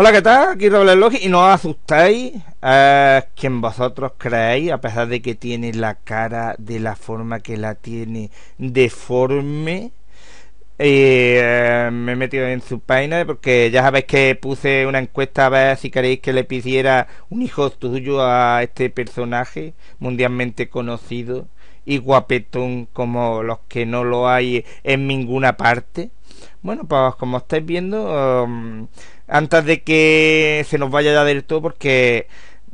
Hola, ¿qué tal? Aquí Robles Logi y no os asustáis a eh, quien vosotros creéis, a pesar de que tiene la cara de la forma que la tiene deforme. Eh, me he metido en su página porque ya sabéis que puse una encuesta a ver si queréis que le pidiera un hijo tuyo a este personaje mundialmente conocido y guapetón como los que no lo hay en ninguna parte. Bueno, pues como estáis viendo... Mm, antes de que se nos vaya ya del todo, porque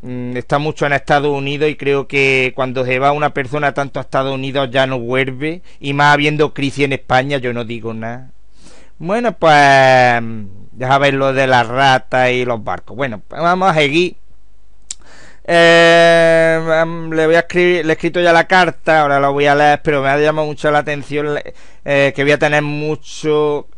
mm, está mucho en Estados Unidos y creo que cuando se va una persona tanto a Estados Unidos ya no vuelve, y más habiendo crisis en España, yo no digo nada. Bueno, pues ya ver lo de las ratas y los barcos. Bueno, pues vamos a seguir. Eh, le voy a escribir, le he escrito ya la carta, ahora la voy a leer, pero me ha llamado mucho la atención eh, que voy a tener mucho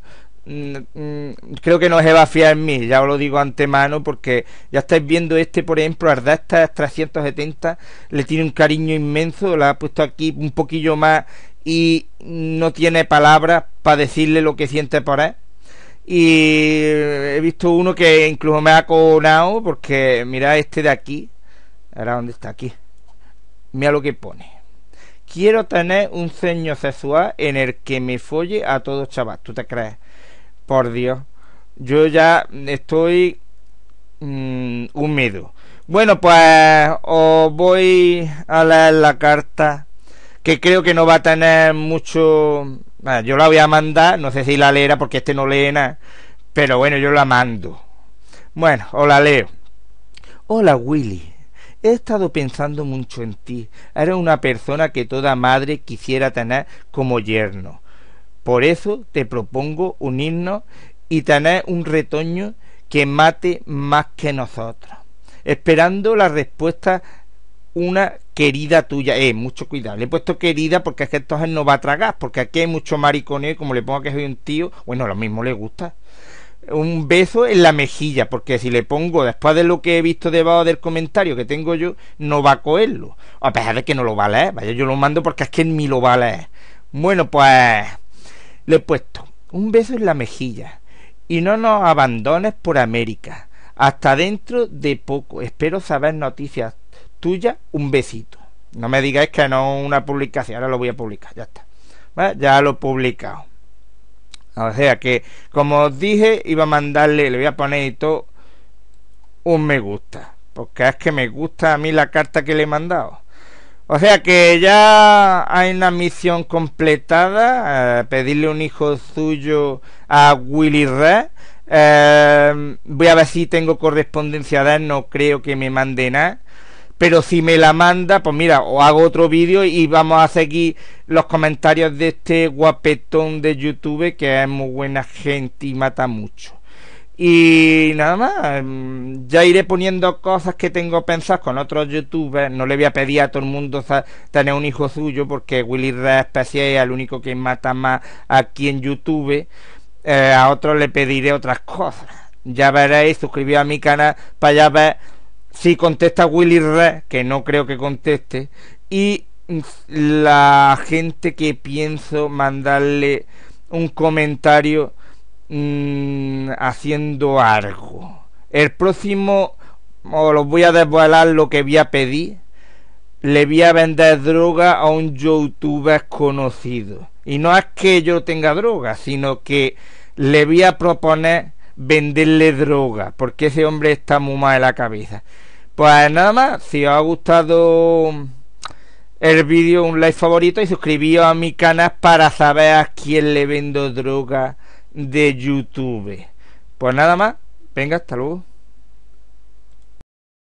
Mm, mm, creo que no se va a fiar en mí, ya os lo digo antemano, porque ya estáis viendo este, por ejemplo, ardasta 370, le tiene un cariño inmenso, la ha puesto aquí un poquillo más y no tiene palabras para decirle lo que siente por él. Y he visto uno que incluso me ha cojonado, porque mira este de aquí, ahora dónde está aquí, mira lo que pone. Quiero tener un ceño sexual en el que me folle a todos chaval, ¿tú te crees? Por Dios. Yo ya estoy mm, húmedo. Bueno, pues os voy a leer la carta que creo que no va a tener mucho... yo la voy a mandar, no sé si la leerá porque este no lee nada, pero bueno, yo la mando. Bueno, os la leo. Hola Willy, he estado pensando mucho en ti. Eres una persona que toda madre quisiera tener como yerno. Por eso te propongo unirnos y tener un retoño que mate más que nosotros, esperando la respuesta una querida tuya. Eh, mucho cuidado. Le he puesto querida porque es que entonces no va a tragar, porque aquí hay mucho mariconeo como le pongo que soy un tío, bueno, lo mismo le gusta. Un beso en la mejilla, porque si le pongo después de lo que he visto debajo del comentario que tengo yo, no va a coerlo. A pesar de que no lo va vaya, yo lo mando porque es que mí lo vale. Bueno, pues le he puesto un beso en la mejilla y no nos abandones por América. Hasta dentro de poco. Espero saber noticias tuyas. Un besito. No me digáis que no una publicación. Ahora lo voy a publicar. Ya está. Ya lo he publicado. O sea que, como os dije, iba a mandarle, le voy a poner y todo un me gusta. Porque es que me gusta a mí la carta que le he mandado. O sea que ya hay una misión completada. Eh, pedirle un hijo suyo a Willy Red. Eh, voy a ver si tengo correspondencia de él. No creo que me mande nada. Pero si me la manda, pues mira, o hago otro vídeo y vamos a seguir los comentarios de este guapetón de YouTube que es muy buena gente y mata mucho. Y nada más, mm, ya iré poniendo cosas que tengo pensadas con otros youtubers. No le voy a pedir a todo el mundo tener un hijo suyo porque Willy Red Especie es el único que mata más aquí en YouTube. Eh, a otros le pediré otras cosas. Ya veréis, suscribíos a mi canal para ya ver si contesta Willy Red, que no creo que conteste. Y mm, la gente que pienso mandarle un comentario Mm, haciendo algo. El próximo, os voy a desvelar lo que voy a pedir. Le voy a vender droga a un youtuber conocido. Y no es que yo tenga droga, sino que le voy a proponer venderle droga, porque ese hombre está muy mal de la cabeza. Pues nada más, si os ha gustado el vídeo, un like favorito y suscribíos a mi canal para saber a quién le vendo droga de YouTube. Pues nada más, venga, hasta luego.